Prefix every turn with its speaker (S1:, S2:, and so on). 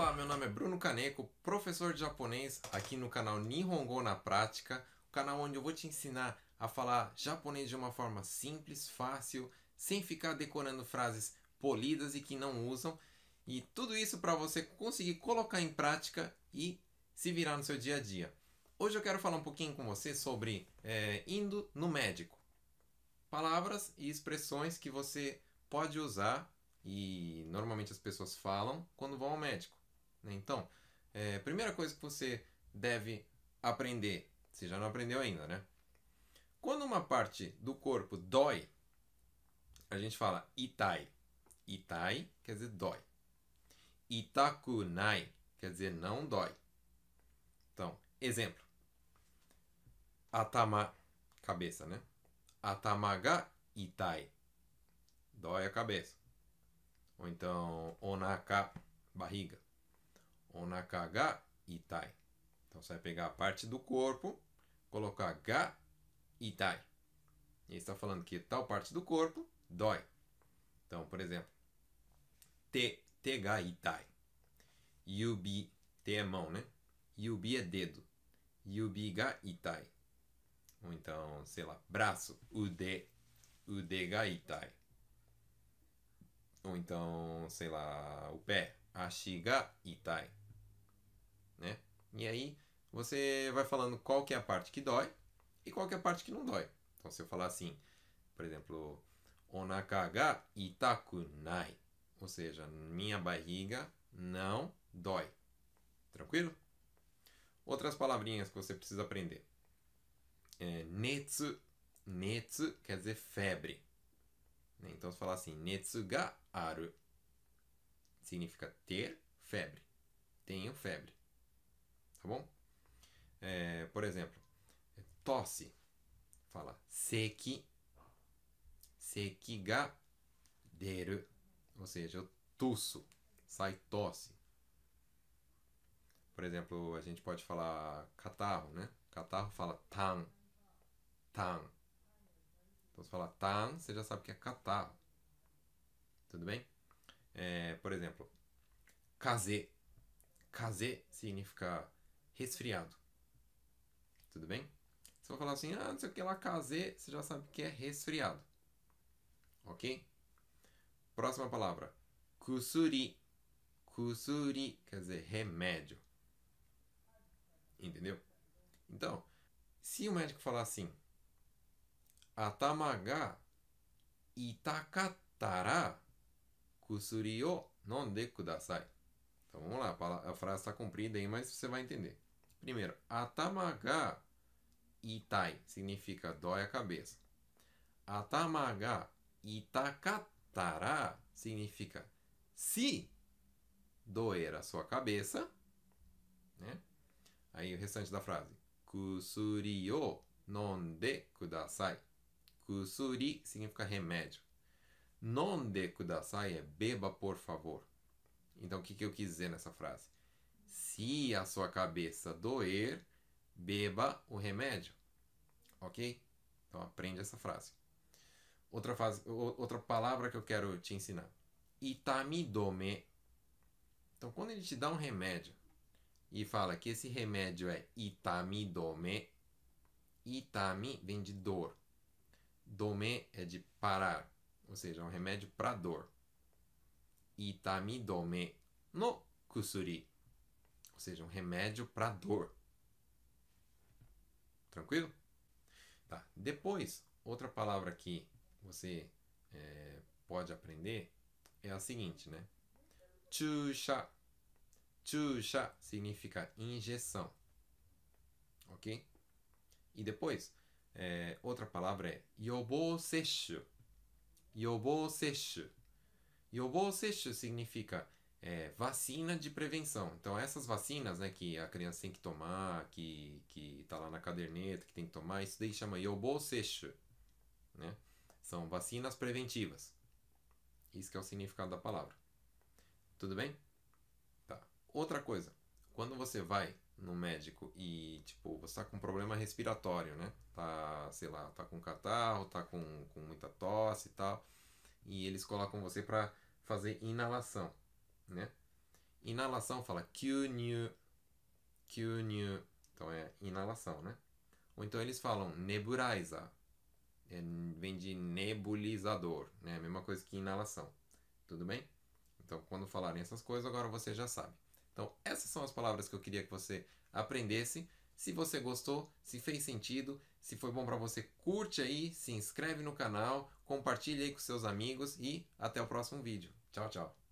S1: Olá, meu nome é Bruno Caneco, professor de japonês aqui no canal Nihongo na Prática, o canal onde eu vou te ensinar a falar japonês de uma forma simples, fácil, sem ficar decorando frases polidas e que não usam, e tudo isso para você conseguir colocar em prática e se virar no seu dia a dia. Hoje eu quero falar um pouquinho com você sobre é, indo no médico. Palavras e expressões que você pode usar e normalmente as pessoas falam quando vão ao médico. Né? Então, é, primeira coisa que você deve aprender, se já não aprendeu ainda, né? Quando uma parte do corpo dói, a gente fala itai. Itai quer dizer dói. Itakunai quer dizer não dói. Então, exemplo. Atama, cabeça, né? Atamaga itai. Dói a cabeça. Ou então, onaka, barriga. Onaka ga itai. Então você vai pegar a parte do corpo, colocar ga itai. E está falando que tal parte do corpo dói. Então, por exemplo, te, te ga itai. Yubi, te é mão, né? Yubi é dedo. Yubi ga itai. Ou então, sei lá, braço, ude, ude ga itai. Ou então, sei lá, o pé, ashi ga itai né? E aí você vai falando qual que é a parte que dói e qual que é a parte que não dói. Então se eu falar assim, por exemplo, onaka ga itaku nai, ou seja, minha barriga não dói. Tranquilo? Outras palavrinhas que você precisa aprender. É, netsu. Netsu quer dizer febre. Né? Então, se falar assim, netsu ga aru, significa ter febre. Tenho febre tá bom? É, por exemplo, tosse. Fala seki. Seki ga deru. Ou seja, eu tuço. Sai tosse. Por exemplo, a gente pode falar catarro, né? Catarro fala tan. Tan. Então se fala tan, você já sabe que é catarro. Tudo bem? É, por exemplo, kaze. Kaze significa resfriado. Tudo bem? Você vai falar assim, ah, não sei o que lá, casei, você já sabe que é resfriado. Ok? Próxima palavra. Kusuri. Kusuri quer dizer remédio. Entendeu? Então, se o médico falar assim, Atamaga itakatara kusuri o nonde kudasai. Então vamos lá, a frase está comprida aí, mas você vai entender. Primeiro, Atamaga Itai significa dói a cabeça. Atamaga Itakatara significa se doer a sua cabeça. Né? Aí o restante da frase. Kusuri o nonde kudasai. Kusuri significa remédio. Nonde kudasai é beba por favor. Então o que, que eu quis dizer nessa frase? Se a sua cabeça doer, beba o remédio. Ok? Então aprende essa frase. Outra, fase, outra palavra que eu quero te ensinar. Itamidome. Então, quando ele te dá um remédio e fala que esse remédio é itamidome, itami vem de dor. Dome é de parar, ou seja, é um remédio para dor. Itamidome no kusuri ou seja, um remédio para dor. Tranquilo? Tá. Depois, outra palavra que você é, pode aprender é a seguinte, né? Chusha. Chusha significa injeção. Ok? E depois, é, outra palavra é yobo seshu. Yobo seshu. Yobo significa é, vacina de prevenção. Então, essas vacinas né, que a criança tem que tomar, que, que tá lá na caderneta, que tem que tomar, isso daí chama Yobo Né? São vacinas preventivas. Isso que é o significado da palavra. Tudo bem? Tá. Outra coisa. Quando você vai no médico e, tipo, você tá com problema respiratório, né? Tá, sei lá, tá com catarro, tá com, com muita tosse e tal. E eles colocam você para fazer inalação né? Inalação fala kyunyu, kyunyu. Então é inalação, né? Ou então eles falam nebulizer. É, vem de nebulizador, né? A mesma coisa que inalação. Tudo bem? Então, quando falarem essas coisas, agora você já sabe. Então, essas são as palavras que eu queria que você aprendesse. Se você gostou, se fez sentido, se foi bom para você, curte aí, se inscreve no canal, compartilha aí com seus amigos e até o próximo vídeo. Tchau, tchau.